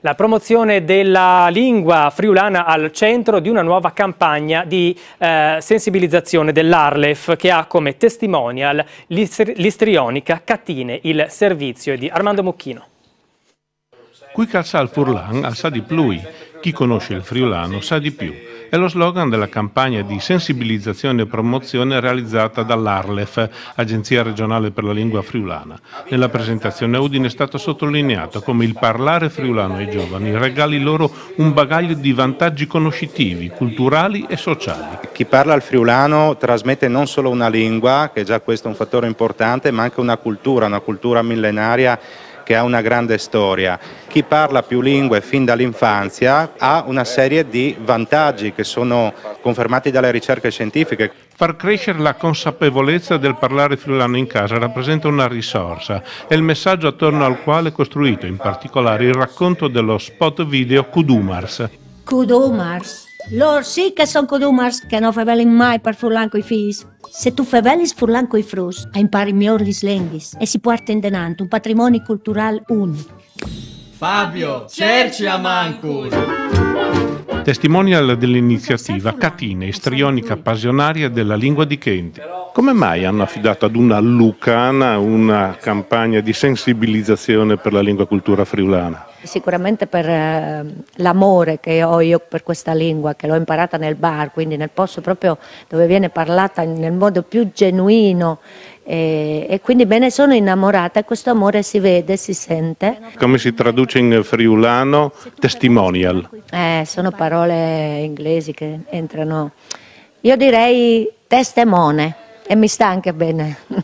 La promozione della lingua friulana al centro di una nuova campagna di eh, sensibilizzazione dell'Arlef che ha come testimonial l'istrionica Catine, il servizio di Armando Mucchino. Qui calza al Furlan, al sa di Plui. Chi conosce il friulano sa di più è lo slogan della campagna di sensibilizzazione e promozione realizzata dall'ARLEF, Agenzia regionale per la lingua friulana. Nella presentazione a Udine è stato sottolineato come il parlare friulano ai giovani regali loro un bagaglio di vantaggi conoscitivi, culturali e sociali. Chi parla il friulano trasmette non solo una lingua, che già questo è un fattore importante, ma anche una cultura, una cultura millenaria che ha una grande storia. Chi parla più lingue fin dall'infanzia ha una serie di vantaggi che sono confermati dalle ricerche scientifiche. Far crescere la consapevolezza del parlare friulano in casa rappresenta una risorsa, è il messaggio attorno al quale è costruito in particolare il racconto dello spot video Kudumars. Kudumars. Lor sì che sono codumas che non favelin mai per furlan coi fis. Se tu favelis furlan coi frus, a impari miglior lis lenghis e si porta in denante un patrimonio culturale unico. Fabio, cerci a mancus! Testimonial dell'iniziativa Catine, istrionica passionaria della lingua di Kent. Come mai hanno affidato ad una lucana una campagna di sensibilizzazione per la lingua cultura friulana? sicuramente per eh, l'amore che ho io per questa lingua, che l'ho imparata nel bar, quindi nel posto proprio dove viene parlata nel modo più genuino e, e quindi me ne sono innamorata e questo amore si vede, si sente. Come si traduce in friulano? Testimonial. Eh, sono parole inglesi che entrano. Io direi testimone e mi sta anche bene.